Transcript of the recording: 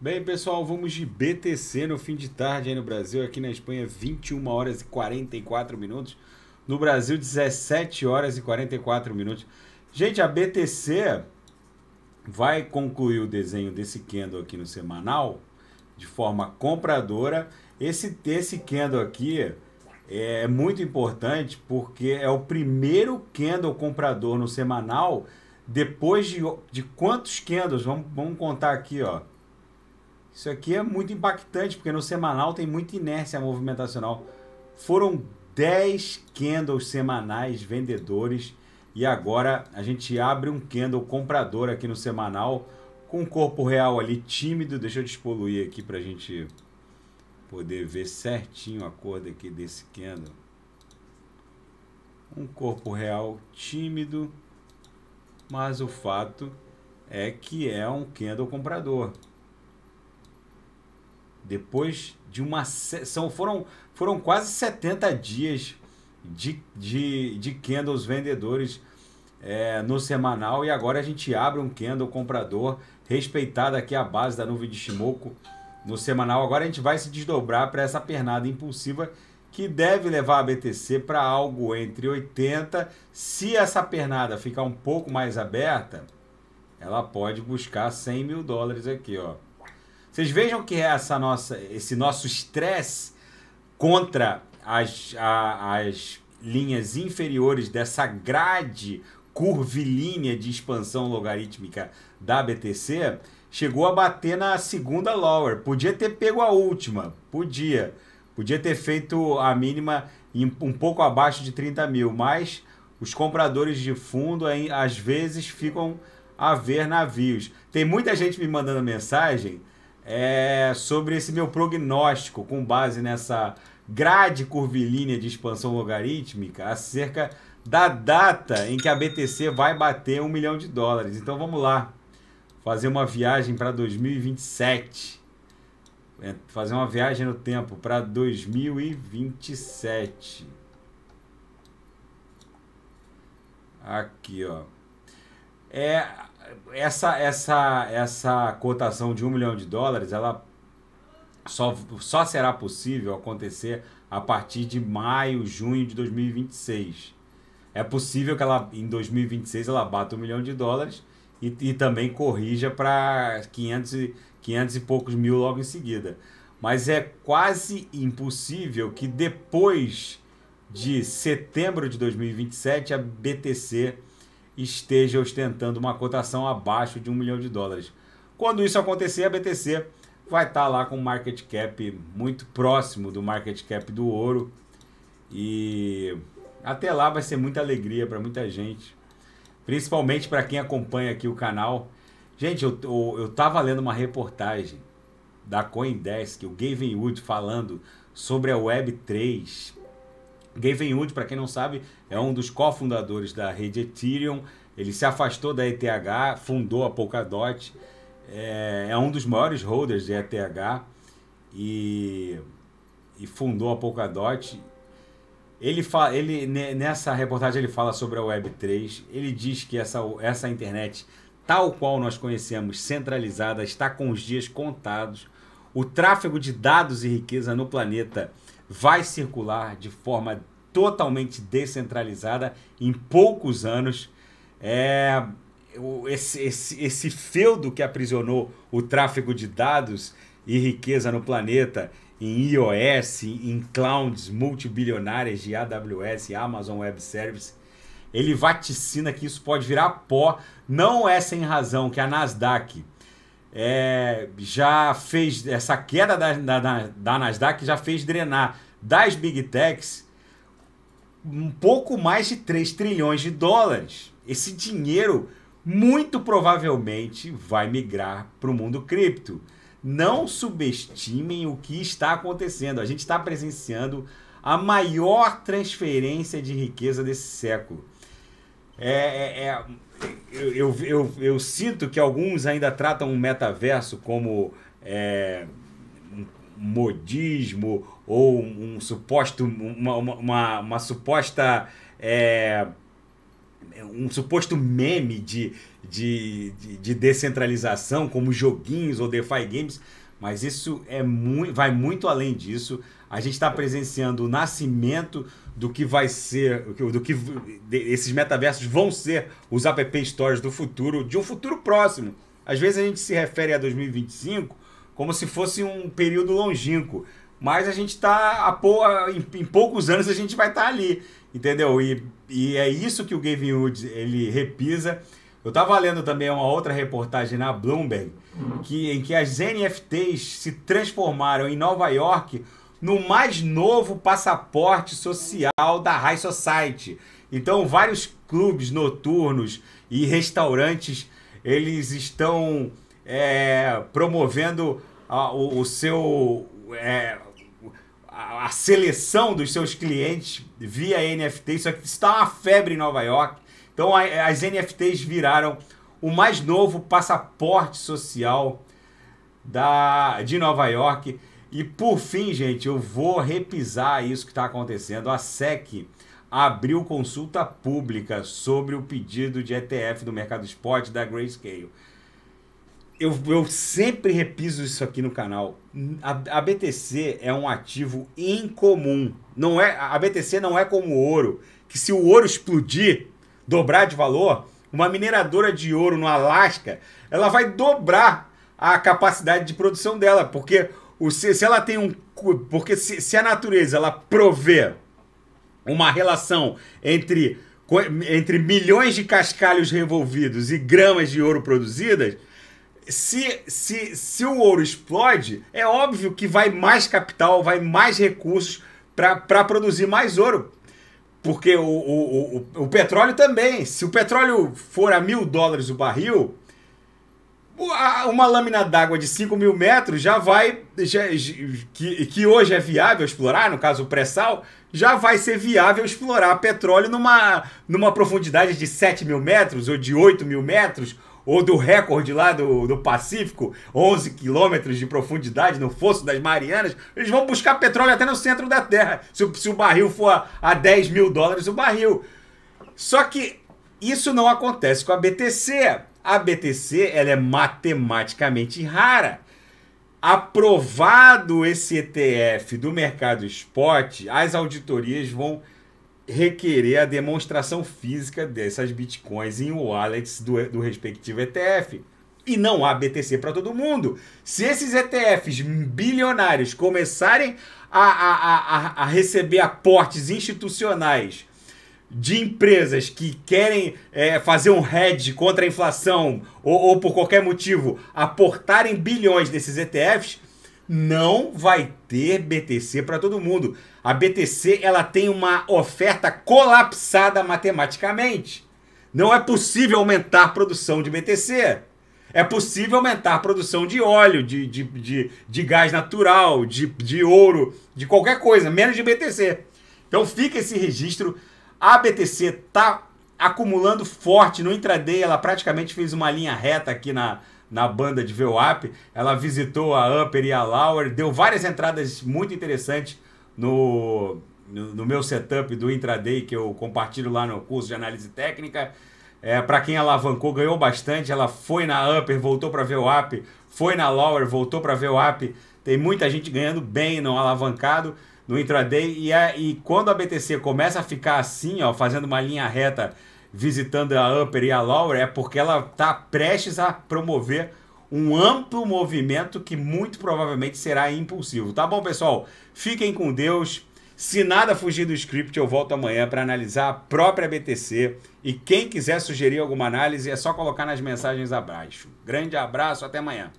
Bem, pessoal, vamos de BTC no fim de tarde aí no Brasil, aqui na Espanha, 21 horas e 44 minutos. No Brasil, 17 horas e 44 minutos. Gente, a BTC vai concluir o desenho desse candle aqui no semanal de forma compradora. Esse, esse candle aqui é, é muito importante porque é o primeiro candle comprador no semanal depois de, de quantos candles? Vamos, vamos contar aqui, ó. Isso aqui é muito impactante, porque no semanal tem muita inércia movimentacional. Foram 10 candles semanais vendedores e agora a gente abre um candle comprador aqui no semanal com um corpo real ali tímido. Deixa eu despoluir aqui para a gente poder ver certinho a cor aqui desse candle. Um corpo real tímido, mas o fato é que é um candle comprador. Depois de uma. São, foram, foram quase 70 dias de, de, de candles vendedores é, no semanal e agora a gente abre um candle comprador respeitado aqui a base da nuvem de Shimoku no semanal. Agora a gente vai se desdobrar para essa pernada impulsiva que deve levar a BTC para algo entre 80. Se essa pernada ficar um pouco mais aberta, ela pode buscar 100 mil dólares aqui, ó. Vocês vejam que é essa nossa, esse nosso estresse contra as, a, as linhas inferiores dessa grade curvilínea de expansão logarítmica da BTC chegou a bater na segunda lower. Podia ter pego a última, podia. Podia ter feito a mínima um pouco abaixo de 30 mil, mas os compradores de fundo às vezes ficam a ver navios. Tem muita gente me mandando mensagem é, sobre esse meu prognóstico com base nessa grade curvilínea de expansão logarítmica acerca da data em que a BTC vai bater um milhão de dólares. Então vamos lá, fazer uma viagem para 2027. É, fazer uma viagem no tempo para 2027. Aqui, ó. É, essa, essa, essa cotação de um milhão de dólares, ela só, só será possível acontecer a partir de maio, junho de 2026. É possível que ela, em 2026 ela bata um milhão de dólares e, e também corrija para 500, 500 e poucos mil logo em seguida. Mas é quase impossível que depois de setembro de 2027 a BTC esteja ostentando uma cotação abaixo de um milhão de dólares. Quando isso acontecer, a BTC vai estar tá lá com um market cap muito próximo do market cap do ouro. E até lá vai ser muita alegria para muita gente, principalmente para quem acompanha aqui o canal. Gente, eu, eu, eu tava lendo uma reportagem da Coindesk, o Gavin Wood falando sobre a Web3 Gavin Wood, para quem não sabe, é um dos cofundadores da rede Ethereum. Ele se afastou da ETH, fundou a Polkadot, é, é um dos maiores holders de ETH e, e fundou a Polkadot. Ele, fala, ele nessa reportagem ele fala sobre a Web3. Ele diz que essa, essa internet, tal qual nós conhecemos, centralizada, está com os dias contados. O tráfego de dados e riqueza no planeta vai circular de forma totalmente descentralizada em poucos anos. É, esse, esse, esse feudo que aprisionou o tráfego de dados e riqueza no planeta em iOS, em clouds multibilionárias de AWS e Amazon Web Services, ele vaticina que isso pode virar pó. Não é sem razão que a Nasdaq, é, já fez essa queda da, da, da Nasdaq já fez drenar das Big Techs um pouco mais de 3 trilhões de dólares. Esse dinheiro muito provavelmente vai migrar para o mundo cripto. Não subestimem o que está acontecendo. A gente está presenciando a maior transferência de riqueza desse século. É, é, é eu, eu, eu, eu sinto que alguns ainda tratam o metaverso como é, um modismo ou um, um suposto uma, uma, uma, uma suposta é, um suposto meme de, de, de, de, descentralização como joguinhos ou DeFi games mas isso é muito vai muito além disso a gente está presenciando o nascimento do que vai ser, do que esses metaversos vão ser os app stores do futuro, de um futuro próximo. Às vezes a gente se refere a 2025 como se fosse um período longínquo, mas a gente está em, poucos anos a gente vai estar tá ali, entendeu? E, e, é isso que o Gavin Wood ele repisa. Eu estava lendo também uma outra reportagem na Bloomberg que, em que as NFTs se transformaram em Nova York no mais novo passaporte social da High Society. Então, vários clubes noturnos e restaurantes eles estão é, promovendo a, o, o, seu é, a, seleção dos seus clientes via NFT. Isso aqui está uma febre em Nova York. Então, a, as NFTs viraram o mais novo passaporte social da, de Nova York. E por fim, gente, eu vou repisar isso que está acontecendo. A SEC abriu consulta pública sobre o pedido de ETF do mercado spot da Grayscale. Eu, eu sempre repiso isso aqui no canal. A, a BTC é um ativo incomum. Não é, a BTC não é como o ouro, que se o ouro explodir, dobrar de valor, uma mineradora de ouro no Alasca, ela vai dobrar a capacidade de produção dela, porque o, se, se ela tem um. Porque se, se a natureza ela provê uma relação entre, entre milhões de cascalhos revolvidos e gramas de ouro produzidas, se, se, se o ouro explode, é óbvio que vai mais capital, vai mais recursos para produzir mais ouro. Porque o, o, o, o, petróleo também. Se o petróleo for a mil dólares o barril, uma lâmina d'água de 5 mil metros já vai. Já, que, que hoje é viável explorar, no caso o pré-sal, já vai ser viável explorar petróleo numa, numa profundidade de 7 mil metros ou de 8 mil metros. Ou do recorde lá do, do Pacífico, 11 quilômetros de profundidade no Fosso das Marianas, eles vão buscar petróleo até no centro da Terra, se, se o barril for a, a 10 mil dólares o barril. Só que isso não acontece com a BTC, a BTC ela é matematicamente rara. Aprovado esse ETF do mercado spot, as auditorias vão requerer a demonstração física dessas bitcoins em wallets do, do respectivo ETF. E não há BTC para todo mundo. Se esses ETFs bilionários começarem a, a, a, a receber aportes institucionais de empresas que querem é, fazer um hedge contra a inflação ou, ou, por qualquer motivo aportarem bilhões nesses ETFs, não vai ter BTC para todo mundo. A BTC ela tem uma oferta colapsada matematicamente. Não é possível aumentar a produção de BTC. É possível aumentar a produção de óleo, de, de, de, de gás natural, de, de ouro, de qualquer coisa, menos de BTC. Então fica esse registro a BTC tá acumulando forte no intraday, ela praticamente fez uma linha reta aqui na, na banda de VWAP, ela visitou a Upper e a Lower, deu várias entradas muito interessantes no, no, no meu setup do intraday que eu compartilho lá no curso de análise técnica. É, para quem alavancou, ganhou bastante. Ela foi na Upper, voltou para VWAP, foi na Lower, voltou para VWAP. Tem muita gente ganhando bem no alavancado no intraday. E, é, e quando a BTC começa a ficar assim, ó, fazendo uma linha reta, visitando a upper e a lower, é porque ela está prestes a promover um amplo movimento que muito provavelmente será impulsivo. Tá bom, pessoal? Fiquem com Deus. Se nada fugir do script, eu volto amanhã para analisar a própria BTC. E quem quiser sugerir alguma análise, é só colocar nas mensagens abaixo. Grande abraço, até amanhã.